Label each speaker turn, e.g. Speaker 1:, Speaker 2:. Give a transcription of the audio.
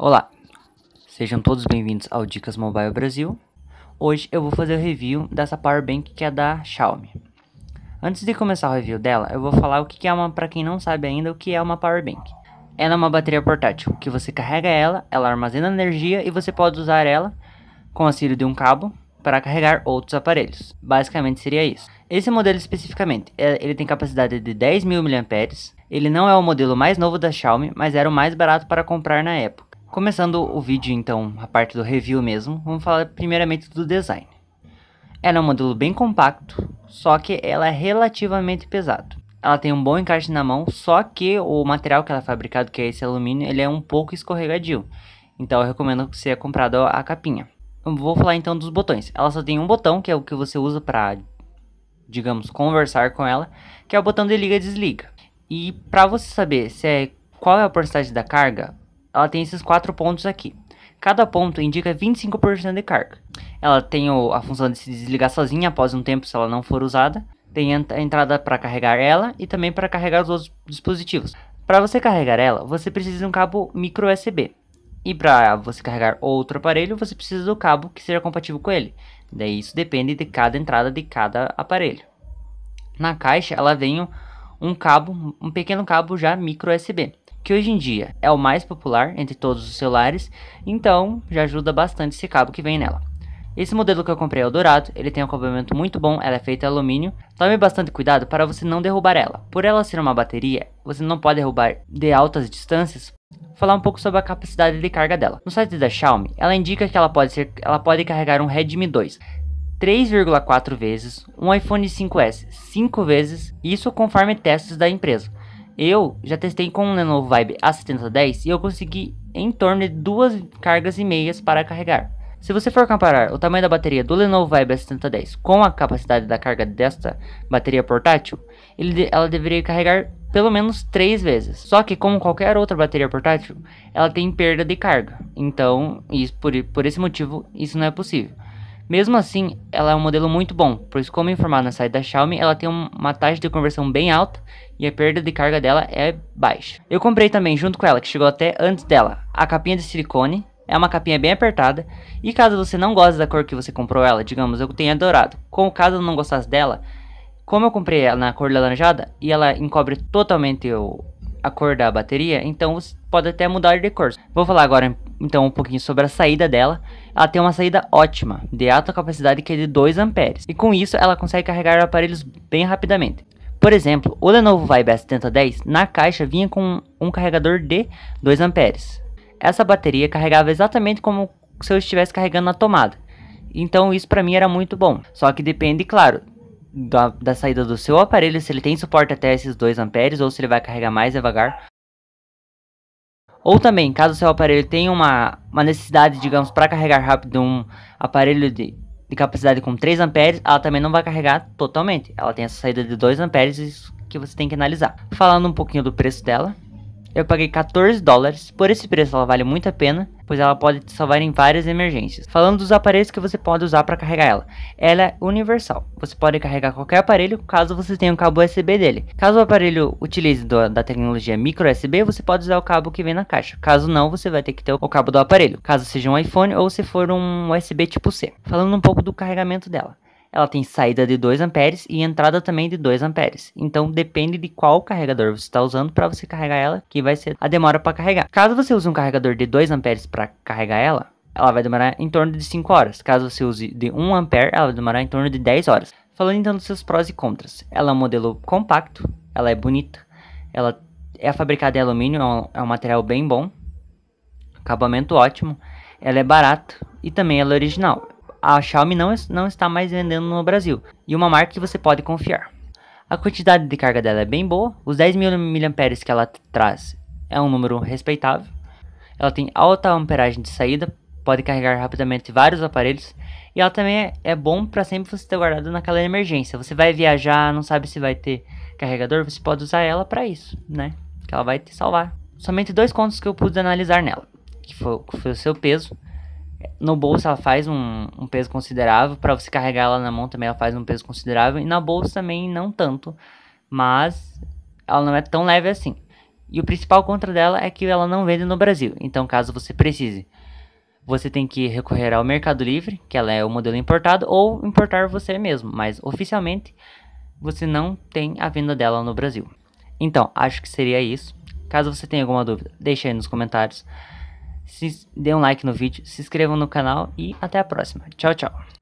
Speaker 1: Olá, sejam todos bem-vindos ao Dicas Mobile Brasil. Hoje eu vou fazer o review dessa Power Bank que é da Xiaomi. Antes de começar o review dela, eu vou falar o que é uma, para quem não sabe ainda, o que é uma Power Bank. Ela é uma bateria portátil, que você carrega ela, ela armazena energia e você pode usar ela com auxílio de um cabo para carregar outros aparelhos. Basicamente seria isso. Esse modelo especificamente, é, ele tem capacidade de 10.000 mAh, ele não é o modelo mais novo da Xiaomi, mas era o mais barato para comprar na época. Começando o vídeo então, a parte do review mesmo, vamos falar primeiramente do design. Ela é um modelo bem compacto, só que ela é relativamente pesado. Ela tem um bom encaixe na mão, só que o material que ela é fabricado, que é esse alumínio, ele é um pouco escorregadio. Então eu recomendo que seja comprado a capinha. vou falar então dos botões. Ela só tem um botão, que é o que você usa para, digamos, conversar com ela, que é o botão de liga e desliga. E para você saber se é, qual é a porcentagem da carga, ela tem esses quatro pontos aqui. Cada ponto indica 25% de carga. Ela tem o, a função de se desligar sozinha após um tempo se ela não for usada. Tem a entrada para carregar ela e também para carregar os outros dispositivos. Para você carregar ela, você precisa de um cabo micro USB. E para você carregar outro aparelho, você precisa do cabo que seja compatível com ele. Daí isso depende de cada entrada de cada aparelho. Na caixa, ela vem um cabo, um pequeno cabo já micro USB que hoje em dia é o mais popular entre todos os celulares, então já ajuda bastante esse cabo que vem nela. Esse modelo que eu comprei é o dourado, ele tem um acabamento muito bom, ela é feita de alumínio. Tome bastante cuidado para você não derrubar ela. Por ela ser uma bateria, você não pode derrubar de altas distâncias. Vou falar um pouco sobre a capacidade de carga dela. No site da Xiaomi, ela indica que ela pode, ser, ela pode carregar um Redmi 2 3,4 vezes, um iPhone 5S 5 vezes, isso conforme testes da empresa. Eu já testei com o Lenovo Vibe A7010 e eu consegui em torno de duas cargas e meias para carregar. Se você for comparar o tamanho da bateria do Lenovo Vibe A7010 com a capacidade da carga desta bateria portátil, ele, ela deveria carregar pelo menos três vezes. Só que como qualquer outra bateria portátil, ela tem perda de carga. Então, isso, por, por esse motivo, isso não é possível. Mesmo assim, ela é um modelo muito bom, pois como informado na saída da Xiaomi, ela tem uma taxa de conversão bem alta e a perda de carga dela é baixa. Eu comprei também junto com ela, que chegou até antes dela, a capinha de silicone, é uma capinha bem apertada, e caso você não goste da cor que você comprou ela, digamos, eu tenho a dourado, como caso eu não gostasse dela, como eu comprei ela na cor laranjada e ela encobre totalmente o, acordar a bateria, então você pode até mudar de cor. Vou falar agora então um pouquinho sobre a saída dela. Ela tem uma saída ótima, de alta capacidade que é de 2 amperes. E com isso ela consegue carregar aparelhos bem rapidamente. Por exemplo, o Lenovo Vibe S7010 na caixa vinha com um carregador de 2 amperes. Essa bateria carregava exatamente como se eu estivesse carregando na tomada. Então isso para mim era muito bom. Só que depende, claro, da, da saída do seu aparelho, se ele tem suporte até esses 2 amperes ou se ele vai carregar mais devagar. Ou também, caso o seu aparelho tenha uma, uma necessidade, digamos, para carregar rápido um aparelho de, de capacidade com 3 amperes, ela também não vai carregar totalmente. Ela tem essa saída de 2 amperes que você tem que analisar. Falando um pouquinho do preço dela, eu paguei 14 dólares, por esse preço ela vale muito a pena, pois ela pode te salvar em várias emergências. Falando dos aparelhos que você pode usar para carregar ela, ela é universal. Você pode carregar qualquer aparelho caso você tenha um cabo USB dele. Caso o aparelho utilize do, da tecnologia micro USB, você pode usar o cabo que vem na caixa. Caso não, você vai ter que ter o cabo do aparelho, caso seja um iPhone ou se for um USB tipo C. Falando um pouco do carregamento dela ela tem saída de 2 amperes e entrada também de 2 amperes. Então depende de qual carregador você está usando para você carregar ela, que vai ser a demora para carregar. Caso você use um carregador de 2 amperes para carregar ela, ela vai demorar em torno de 5 horas. Caso você use de 1 ampere, ela vai demorar em torno de 10 horas. Falando então dos seus prós e contras. Ela é um modelo compacto, ela é bonita, ela é fabricada em alumínio, é um, é um material bem bom, acabamento ótimo, ela é barata e também ela é original a Xiaomi não, não está mais vendendo no Brasil, e uma marca que você pode confiar. A quantidade de carga dela é bem boa, os 10.000 mAh que ela traz é um número respeitável. Ela tem alta amperagem de saída, pode carregar rapidamente vários aparelhos, e ela também é, é bom para sempre você ter guardado naquela emergência. Você vai viajar, não sabe se vai ter carregador, você pode usar ela para isso, né? Que ela vai te salvar. Somente dois contos que eu pude analisar nela, que foi, que foi o seu peso no bolso ela faz um, um peso considerável, para você carregar ela na mão também ela faz um peso considerável, e na bolsa também não tanto, mas ela não é tão leve assim. E o principal contra dela é que ela não vende no Brasil, então caso você precise, você tem que recorrer ao Mercado Livre, que ela é o modelo importado, ou importar você mesmo, mas oficialmente você não tem a venda dela no Brasil. Então, acho que seria isso. Caso você tenha alguma dúvida, deixe aí nos comentários. Se dê um like no vídeo, se inscrevam no canal e até a próxima. Tchau, tchau.